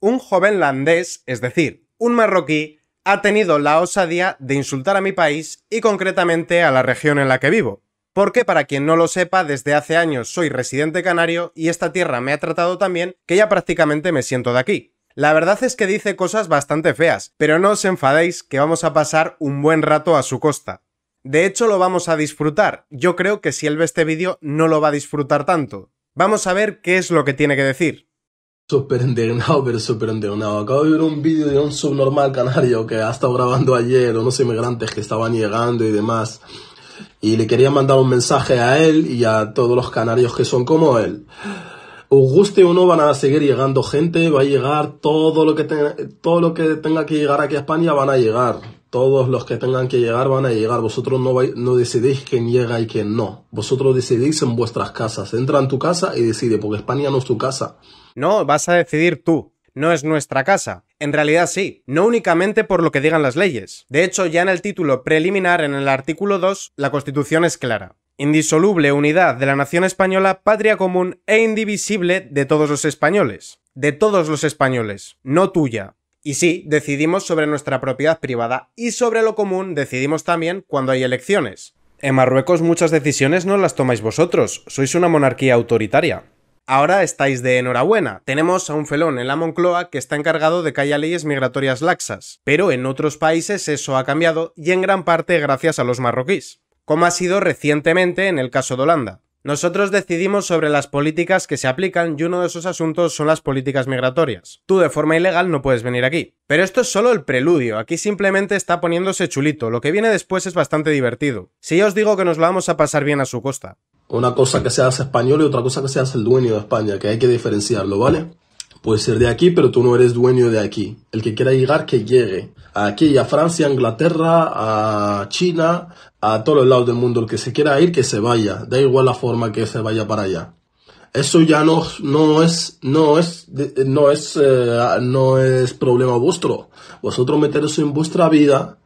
un joven landés, es decir, un marroquí, ha tenido la osadía de insultar a mi país y concretamente a la región en la que vivo. Porque para quien no lo sepa, desde hace años soy residente canario y esta tierra me ha tratado tan bien que ya prácticamente me siento de aquí. La verdad es que dice cosas bastante feas, pero no os enfadéis que vamos a pasar un buen rato a su costa. De hecho, lo vamos a disfrutar. Yo creo que si él ve este vídeo no lo va a disfrutar tanto. Vamos a ver qué es lo que tiene que decir. Super indignado, pero super indignado. Acabo de ver un vídeo de un subnormal canario que ha estado grabando ayer unos inmigrantes que estaban llegando y demás. Y le quería mandar un mensaje a él y a todos los canarios que son como él. Os guste o no, van a seguir llegando gente, va a llegar todo lo que, todo lo que tenga que llegar aquí a España, van a llegar. Todos los que tengan que llegar van a llegar. Vosotros no, no decidís quién llega y quién no. Vosotros decidís en vuestras casas. Entra en tu casa y decide, porque España no es tu casa. No, vas a decidir tú. No es nuestra casa. En realidad sí, no únicamente por lo que digan las leyes. De hecho, ya en el título preliminar, en el artículo 2, la Constitución es clara. Indisoluble unidad de la nación española, patria común e indivisible de todos los españoles. De todos los españoles, no tuya. Y sí, decidimos sobre nuestra propiedad privada y sobre lo común decidimos también cuando hay elecciones. En Marruecos muchas decisiones no las tomáis vosotros, sois una monarquía autoritaria ahora estáis de enhorabuena. Tenemos a un felón en la Moncloa que está encargado de que haya leyes migratorias laxas, pero en otros países eso ha cambiado y en gran parte gracias a los marroquíes, como ha sido recientemente en el caso de Holanda. Nosotros decidimos sobre las políticas que se aplican y uno de esos asuntos son las políticas migratorias. Tú de forma ilegal no puedes venir aquí. Pero esto es solo el preludio, aquí simplemente está poniéndose chulito, lo que viene después es bastante divertido. Si ya os digo que nos lo vamos a pasar bien a su costa. Una cosa que se hace español y otra cosa que se hace el dueño de España, que hay que diferenciarlo, ¿vale? Puede ser de aquí, pero tú no eres dueño de aquí. El que quiera llegar, que llegue. Aquí, a Francia, a Inglaterra, a China, a todos los lados del mundo. El que se quiera ir, que se vaya. Da igual la forma que se vaya para allá. Eso ya no, no es, no es, no es, eh, no es problema vuestro. Vosotros meteros en vuestra vida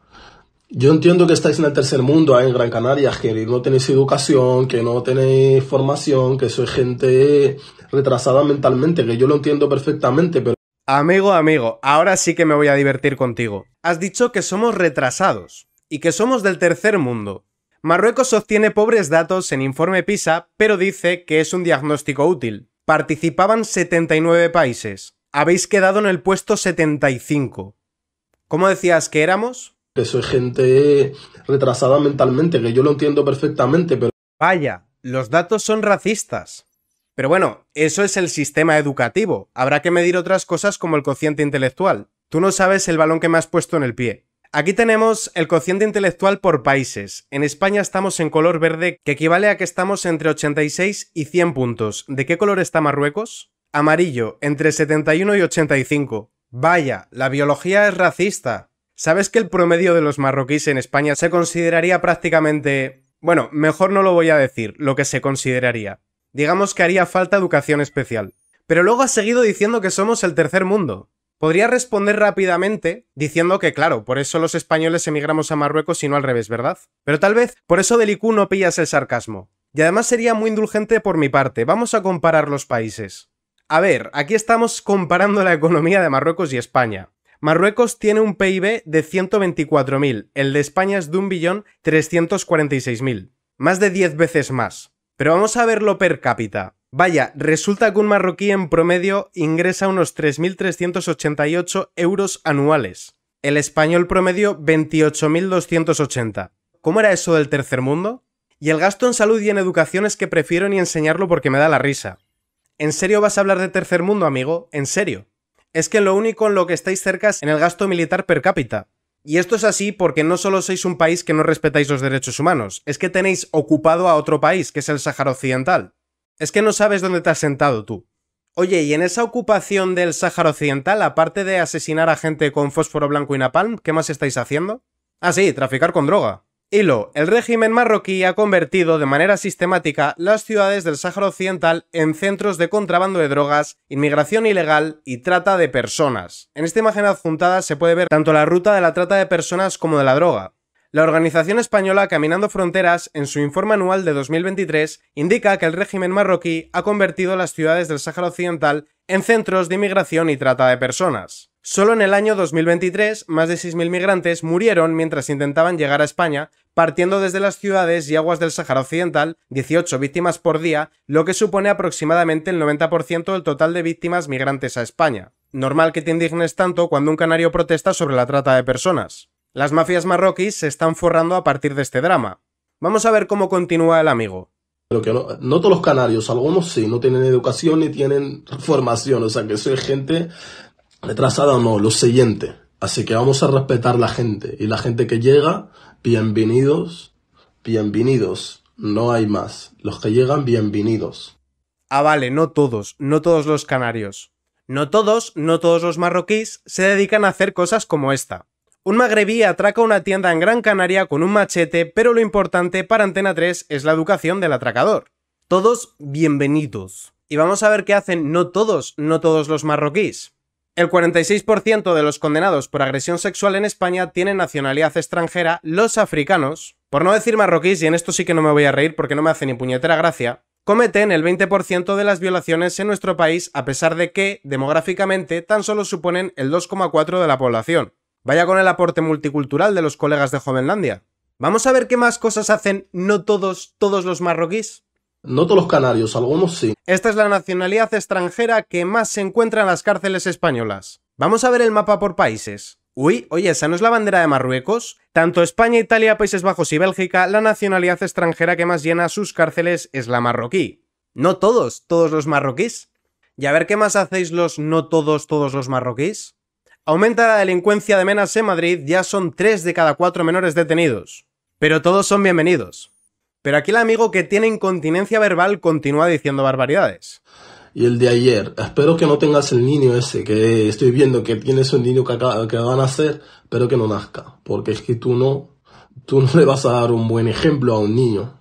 yo entiendo que estáis en el tercer mundo, en Gran Canaria, que no tenéis educación, que no tenéis formación, que sois gente retrasada mentalmente, que yo lo entiendo perfectamente, pero... Amigo, amigo, ahora sí que me voy a divertir contigo. Has dicho que somos retrasados y que somos del tercer mundo. Marruecos sostiene pobres datos en informe PISA, pero dice que es un diagnóstico útil. Participaban 79 países. Habéis quedado en el puesto 75. ¿Cómo decías que éramos? que soy gente retrasada mentalmente, que yo lo entiendo perfectamente, pero... Vaya, los datos son racistas. Pero bueno, eso es el sistema educativo. Habrá que medir otras cosas como el cociente intelectual. Tú no sabes el balón que me has puesto en el pie. Aquí tenemos el cociente intelectual por países. En España estamos en color verde, que equivale a que estamos entre 86 y 100 puntos. ¿De qué color está Marruecos? Amarillo, entre 71 y 85. Vaya, la biología es racista. ¿Sabes que el promedio de los marroquíes en España se consideraría prácticamente... Bueno, mejor no lo voy a decir, lo que se consideraría. Digamos que haría falta educación especial. Pero luego ha seguido diciendo que somos el tercer mundo. Podría responder rápidamente diciendo que claro, por eso los españoles emigramos a Marruecos y no al revés, ¿verdad? Pero tal vez por eso del IQ no pillas el sarcasmo. Y además sería muy indulgente por mi parte, vamos a comparar los países. A ver, aquí estamos comparando la economía de Marruecos y España. Marruecos tiene un PIB de 124.000, el de España es de 1.346.000, más de 10 veces más. Pero vamos a verlo per cápita. Vaya, resulta que un marroquí en promedio ingresa unos 3.388 euros anuales. El español promedio 28.280. ¿Cómo era eso del tercer mundo? Y el gasto en salud y en educación es que prefiero ni enseñarlo porque me da la risa. ¿En serio vas a hablar de tercer mundo, amigo? ¿En serio? es que lo único en lo que estáis cerca es en el gasto militar per cápita. Y esto es así porque no solo sois un país que no respetáis los derechos humanos, es que tenéis ocupado a otro país, que es el Sáhara Occidental. Es que no sabes dónde te has sentado tú. Oye, y en esa ocupación del Sáhara Occidental, aparte de asesinar a gente con fósforo blanco y napalm, ¿qué más estáis haciendo? Ah, sí, traficar con droga. Hilo, el régimen marroquí ha convertido de manera sistemática las ciudades del Sáhara Occidental en centros de contrabando de drogas, inmigración ilegal y trata de personas. En esta imagen adjuntada se puede ver tanto la ruta de la trata de personas como de la droga. La organización española Caminando Fronteras, en su informe anual de 2023, indica que el régimen marroquí ha convertido las ciudades del Sáhara Occidental en centros de inmigración y trata de personas. Solo en el año 2023, más de 6.000 migrantes murieron mientras intentaban llegar a España, partiendo desde las ciudades y aguas del Sáhara Occidental, 18 víctimas por día, lo que supone aproximadamente el 90% del total de víctimas migrantes a España. Normal que te indignes tanto cuando un canario protesta sobre la trata de personas. Las mafias marroquíes se están forrando a partir de este drama. Vamos a ver cómo continúa el amigo. que no, no todos los canarios, algunos sí, no tienen educación ni tienen formación, o sea que soy gente retrasada o no, lo siguiente. Así que vamos a respetar la gente. Y la gente que llega, bienvenidos, bienvenidos. No hay más. Los que llegan, bienvenidos. Ah, vale, no todos, no todos los canarios. No todos, no todos los marroquíes se dedican a hacer cosas como esta. Un magrebí atraca una tienda en Gran Canaria con un machete, pero lo importante para Antena 3 es la educación del atracador. Todos bienvenidos. Y vamos a ver qué hacen no todos, no todos los marroquíes. El 46% de los condenados por agresión sexual en España tienen nacionalidad extranjera, los africanos, por no decir marroquíes, y en esto sí que no me voy a reír porque no me hace ni puñetera gracia, cometen el 20% de las violaciones en nuestro país a pesar de que, demográficamente, tan solo suponen el 2,4% de la población. Vaya con el aporte multicultural de los colegas de Jovenlandia. Vamos a ver qué más cosas hacen no todos, todos los marroquíes. No todos los canarios, algunos sí. Esta es la nacionalidad extranjera que más se encuentra en las cárceles españolas. Vamos a ver el mapa por países. Uy, oye, ¿esa no es la bandera de Marruecos? Tanto España, Italia, Países Bajos y Bélgica, la nacionalidad extranjera que más llena sus cárceles es la marroquí. No todos, todos los marroquíes. Y a ver qué más hacéis los no todos, todos los marroquíes. Aumenta la delincuencia de menas en Madrid, ya son 3 de cada 4 menores detenidos. Pero todos son bienvenidos. Pero aquí el amigo que tiene incontinencia verbal continúa diciendo barbaridades. Y el de ayer, espero que no tengas el niño ese, que estoy viendo que tienes un niño que, va a nacer, pero que no nazca, porque es que tú no, tú no le vas a dar un buen ejemplo a un niño.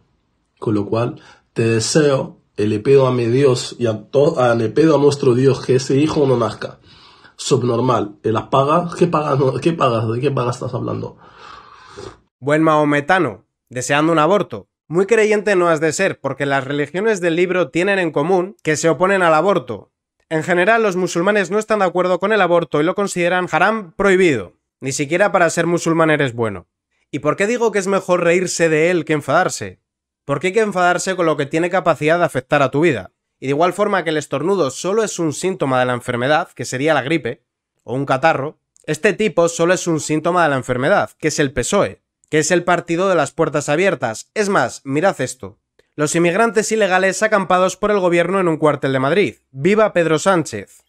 Con lo cual, te deseo, le pido a mi Dios y a, todo a le pido a nuestro Dios que ese hijo no nazca subnormal. ¿Y las pagas? ¿Qué pagas? ¿Qué ¿De qué pagas estás hablando? Buen maometano, deseando un aborto. Muy creyente no has de ser, porque las religiones del libro tienen en común que se oponen al aborto. En general, los musulmanes no están de acuerdo con el aborto y lo consideran haram prohibido. Ni siquiera para ser musulmán eres bueno. ¿Y por qué digo que es mejor reírse de él que enfadarse? Porque hay que enfadarse con lo que tiene capacidad de afectar a tu vida. Y de igual forma que el estornudo solo es un síntoma de la enfermedad, que sería la gripe, o un catarro, este tipo solo es un síntoma de la enfermedad, que es el PSOE, que es el partido de las puertas abiertas. Es más, mirad esto. Los inmigrantes ilegales acampados por el gobierno en un cuartel de Madrid. ¡Viva Pedro Sánchez!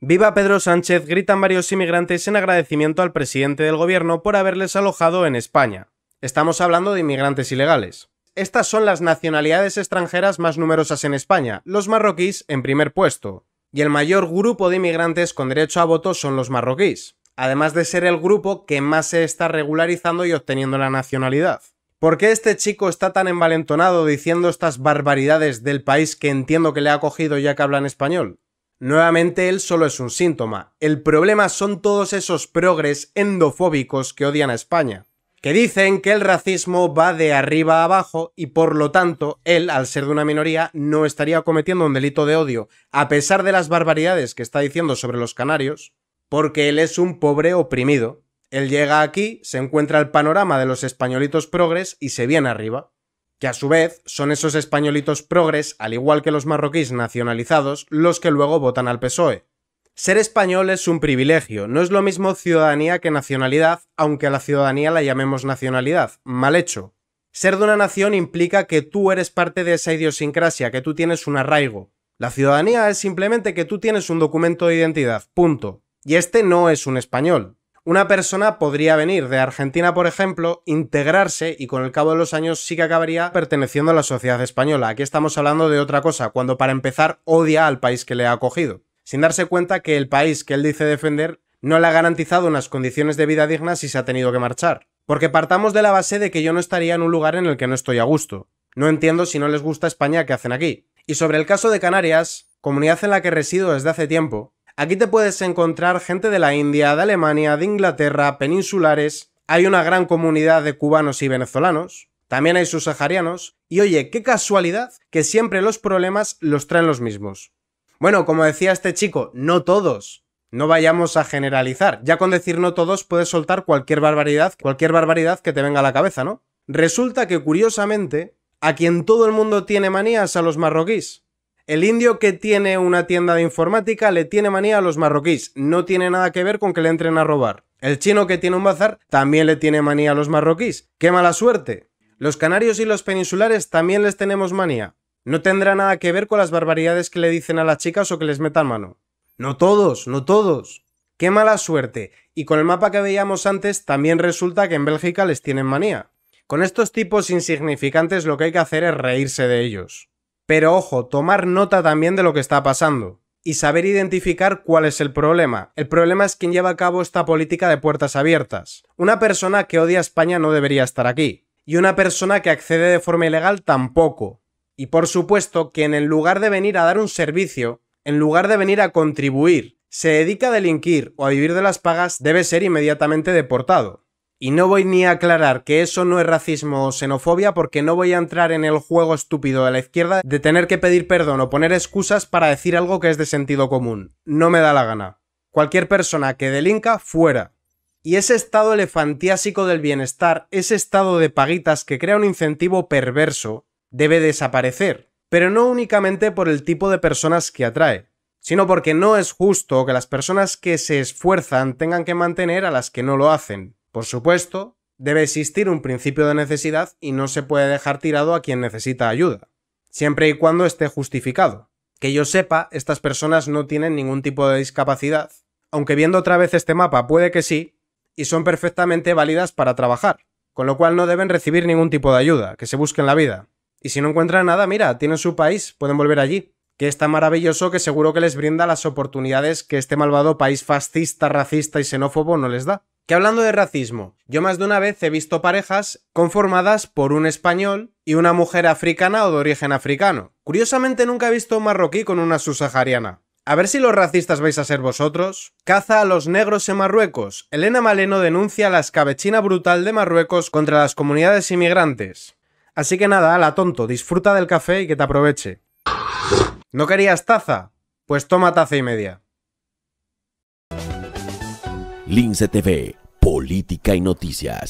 ¡Viva Pedro Sánchez! gritan varios inmigrantes en agradecimiento al presidente del gobierno por haberles alojado en España. Estamos hablando de inmigrantes ilegales. Estas son las nacionalidades extranjeras más numerosas en España, los marroquíes en primer puesto, y el mayor grupo de inmigrantes con derecho a voto son los marroquíes, además de ser el grupo que más se está regularizando y obteniendo la nacionalidad. ¿Por qué este chico está tan envalentonado diciendo estas barbaridades del país que entiendo que le ha acogido ya que hablan español? Nuevamente él solo es un síntoma. El problema son todos esos progres endofóbicos que odian a España que dicen que el racismo va de arriba a abajo y por lo tanto él, al ser de una minoría, no estaría cometiendo un delito de odio, a pesar de las barbaridades que está diciendo sobre los canarios, porque él es un pobre oprimido. Él llega aquí, se encuentra el panorama de los españolitos progres y se viene arriba. Que a su vez son esos españolitos progres, al igual que los marroquíes nacionalizados, los que luego votan al PSOE. Ser español es un privilegio, no es lo mismo ciudadanía que nacionalidad, aunque a la ciudadanía la llamemos nacionalidad. Mal hecho. Ser de una nación implica que tú eres parte de esa idiosincrasia, que tú tienes un arraigo. La ciudadanía es simplemente que tú tienes un documento de identidad, punto. Y este no es un español. Una persona podría venir de Argentina, por ejemplo, integrarse y con el cabo de los años sí que acabaría perteneciendo a la sociedad española. Aquí estamos hablando de otra cosa, cuando para empezar odia al país que le ha acogido sin darse cuenta que el país que él dice defender no le ha garantizado unas condiciones de vida dignas y se ha tenido que marchar. Porque partamos de la base de que yo no estaría en un lugar en el que no estoy a gusto. No entiendo si no les gusta España que hacen aquí. Y sobre el caso de Canarias, comunidad en la que resido desde hace tiempo, aquí te puedes encontrar gente de la India, de Alemania, de Inglaterra, peninsulares, hay una gran comunidad de cubanos y venezolanos, también hay sus y oye, qué casualidad que siempre los problemas los traen los mismos. Bueno, como decía este chico, no todos. No vayamos a generalizar. Ya con decir no todos puedes soltar cualquier barbaridad, cualquier barbaridad que te venga a la cabeza, ¿no? Resulta que curiosamente, a quien todo el mundo tiene manías a los marroquíes. El indio que tiene una tienda de informática le tiene manía a los marroquíes, no tiene nada que ver con que le entren a robar. El chino que tiene un bazar también le tiene manía a los marroquíes. ¡Qué mala suerte! Los canarios y los peninsulares también les tenemos manía no tendrá nada que ver con las barbaridades que le dicen a las chicas o que les metan mano. No todos, no todos. Qué mala suerte. Y con el mapa que veíamos antes, también resulta que en Bélgica les tienen manía. Con estos tipos insignificantes lo que hay que hacer es reírse de ellos. Pero ojo, tomar nota también de lo que está pasando. Y saber identificar cuál es el problema. El problema es quien lleva a cabo esta política de puertas abiertas. Una persona que odia a España no debería estar aquí. Y una persona que accede de forma ilegal tampoco. Y por supuesto que en lugar de venir a dar un servicio, en lugar de venir a contribuir, se dedica a delinquir o a vivir de las pagas, debe ser inmediatamente deportado. Y no voy ni a aclarar que eso no es racismo o xenofobia porque no voy a entrar en el juego estúpido de la izquierda de tener que pedir perdón o poner excusas para decir algo que es de sentido común. No me da la gana. Cualquier persona que delinca, fuera. Y ese estado elefantiásico del bienestar, ese estado de paguitas que crea un incentivo perverso, debe desaparecer, pero no únicamente por el tipo de personas que atrae, sino porque no es justo que las personas que se esfuerzan tengan que mantener a las que no lo hacen. Por supuesto, debe existir un principio de necesidad y no se puede dejar tirado a quien necesita ayuda, siempre y cuando esté justificado. Que yo sepa, estas personas no tienen ningún tipo de discapacidad, aunque viendo otra vez este mapa puede que sí, y son perfectamente válidas para trabajar, con lo cual no deben recibir ningún tipo de ayuda, que se en la vida. Y si no encuentran nada, mira, tienen su país, pueden volver allí. Que está maravilloso, que seguro que les brinda las oportunidades que este malvado país fascista, racista y xenófobo no les da. Que hablando de racismo, yo más de una vez he visto parejas conformadas por un español y una mujer africana o de origen africano. Curiosamente nunca he visto un marroquí con una subsahariana. A ver si los racistas vais a ser vosotros. Caza a los negros en Marruecos. Elena Maleno denuncia la escabechina brutal de Marruecos contra las comunidades inmigrantes. Así que nada, la tonto, disfruta del café y que te aproveche. ¿No querías taza? Pues toma taza y media. Lince TV, política y noticias.